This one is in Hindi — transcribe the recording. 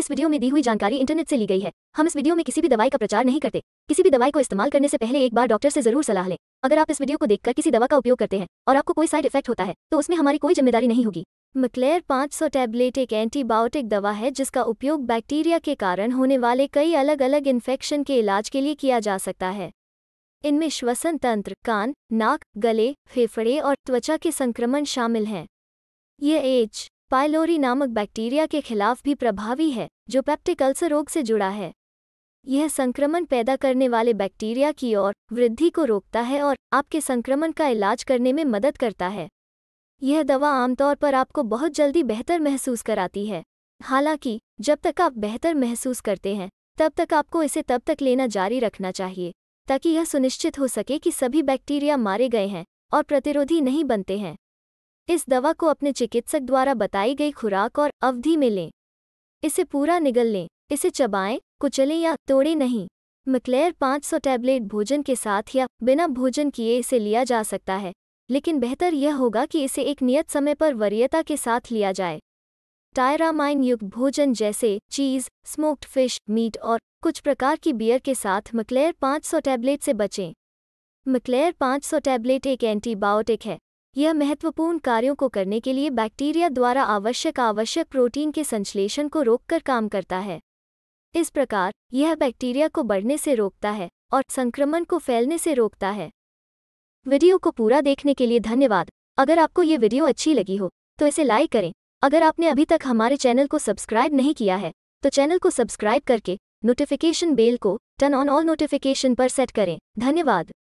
इस वीडियो में दी हुई जानकारी इंटरनेट से ली गई है हम इस वीडियो में किसी भी दवाई का प्रचार नहीं करते किसी भी दवाई को इस्तेमाल करने से पहले एक बार डॉक्टर से जरूर सलाह लें अगर आप इस वीडियो को देखकर किसी दवा का उपयोग करते हैं और आपको कोई साइड इफेक्ट होता है तो उसमें हमारी कोई जिम्मेदारी नहीं होगी मक्लेयर 500 टैबलेट एक एंटीबायोटिक दवा है जिसका उपयोग बैक्टीरिया के कारण होने वाले कई अलग अलग इन्फेक्शन के इलाज के लिए किया जा सकता है इनमें श्वसन तंत्र कान नाक गले फेफड़े और त्वचा के संक्रमण शामिल हैं यह एच पाइलोरी नामक बैक्टीरिया के खिलाफ भी प्रभावी है जो पेप्टिक अल्सर रोग से जुड़ा है यह संक्रमण पैदा करने वाले बैक्टीरिया की ओर वृद्धि को रोकता है और आपके संक्रमण का इलाज करने में मदद करता है यह दवा आमतौर पर आपको बहुत जल्दी बेहतर महसूस कराती है हालांकि जब तक आप बेहतर महसूस करते हैं तब तक आपको इसे तब तक लेना जारी रखना चाहिए ताकि यह सुनिश्चित हो सके कि सभी बैक्टीरिया मारे गए हैं और प्रतिरोधी नहीं बनते हैं इस दवा को अपने चिकित्सक द्वारा बताई गई खुराक और अवधि में लें इसे पूरा निगल लें इसे चबाएं कुचलें या तोड़ें नहीं मक्लेयर 500 टैबलेट भोजन के साथ या बिना भोजन किए इसे लिया जा सकता है लेकिन बेहतर यह होगा कि इसे एक नियत समय पर वरीयता के साथ लिया जाए टायरामाइन युक्त भोजन जैसे चीज़ स्मोक्ड फिश मीट और कुछ प्रकार की बियर के साथ मक्लेयर 500 टैबलेट से बचें मक्लेयर 500 टैबलेट एक एंटीबायोटिक है यह महत्वपूर्ण कार्यों को करने के लिए बैक्टीरिया द्वारा आवश्यक आवश्यक प्रोटीन के संश्लेषण को रोककर काम करता है इस प्रकार यह बैक्टीरिया को बढ़ने से रोकता है और संक्रमण को फैलने से रोकता है वीडियो को पूरा देखने के लिए धन्यवाद अगर आपको ये वीडियो अच्छी लगी हो तो इसे लाइक करें अगर आपने अभी तक हमारे चैनल को सब्सक्राइब नहीं किया है तो चैनल को सब्सक्राइब करके नोटिफिकेशन बेल को टर्न ऑन ऑल नोटिफिकेशन पर सेट करें धन्यवाद